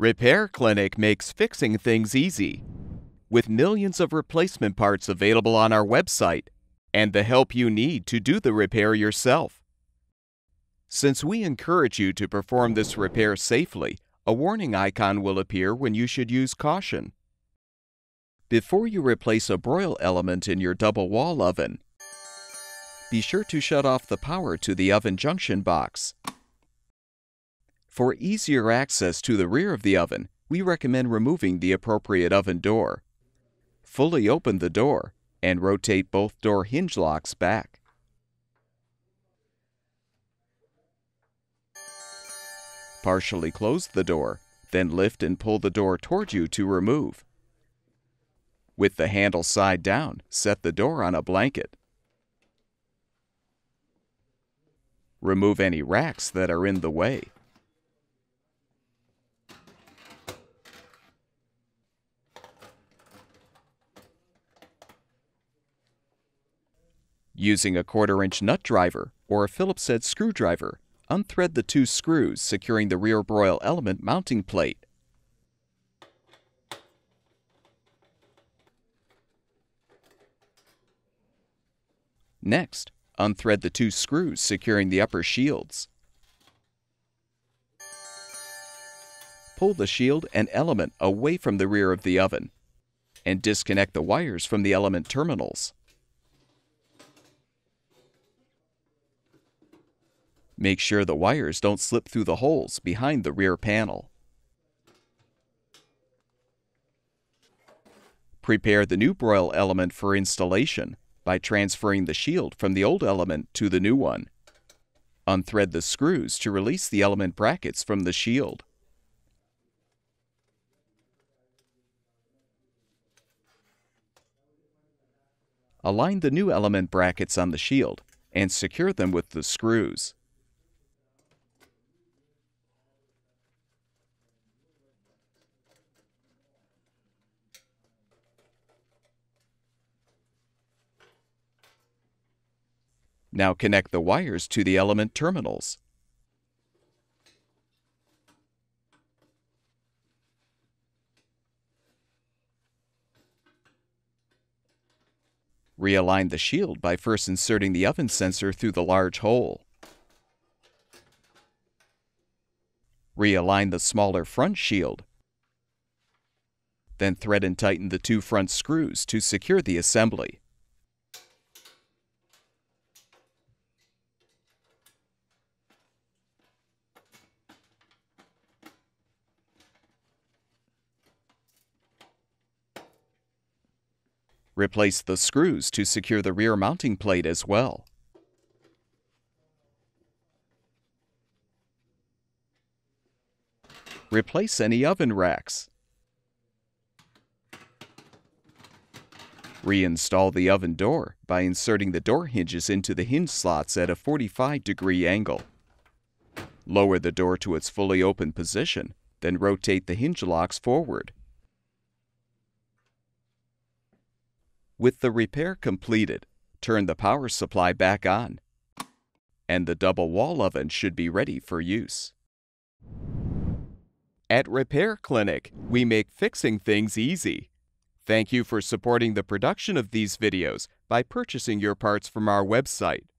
Repair Clinic makes fixing things easy. With millions of replacement parts available on our website and the help you need to do the repair yourself. Since we encourage you to perform this repair safely, a warning icon will appear when you should use caution. Before you replace a broil element in your double wall oven, be sure to shut off the power to the oven junction box. For easier access to the rear of the oven, we recommend removing the appropriate oven door. Fully open the door and rotate both door hinge locks back. Partially close the door, then lift and pull the door toward you to remove. With the handle side down, set the door on a blanket. Remove any racks that are in the way. Using a quarter-inch nut driver or a Phillips head screwdriver, unthread the two screws securing the rear broil element mounting plate. Next, unthread the two screws securing the upper shields. Pull the shield and element away from the rear of the oven and disconnect the wires from the element terminals. Make sure the wires don't slip through the holes behind the rear panel. Prepare the new broil element for installation by transferring the shield from the old element to the new one. Unthread the screws to release the element brackets from the shield. Align the new element brackets on the shield and secure them with the screws. Now connect the wires to the element terminals. Realign the shield by first inserting the oven sensor through the large hole. Realign the smaller front shield. Then thread and tighten the two front screws to secure the assembly. Replace the screws to secure the rear mounting plate as well. Replace any oven racks. Reinstall the oven door by inserting the door hinges into the hinge slots at a 45 degree angle. Lower the door to its fully open position, then rotate the hinge locks forward. With the repair completed, turn the power supply back on, and the double wall oven should be ready for use. At Repair Clinic, we make fixing things easy. Thank you for supporting the production of these videos by purchasing your parts from our website.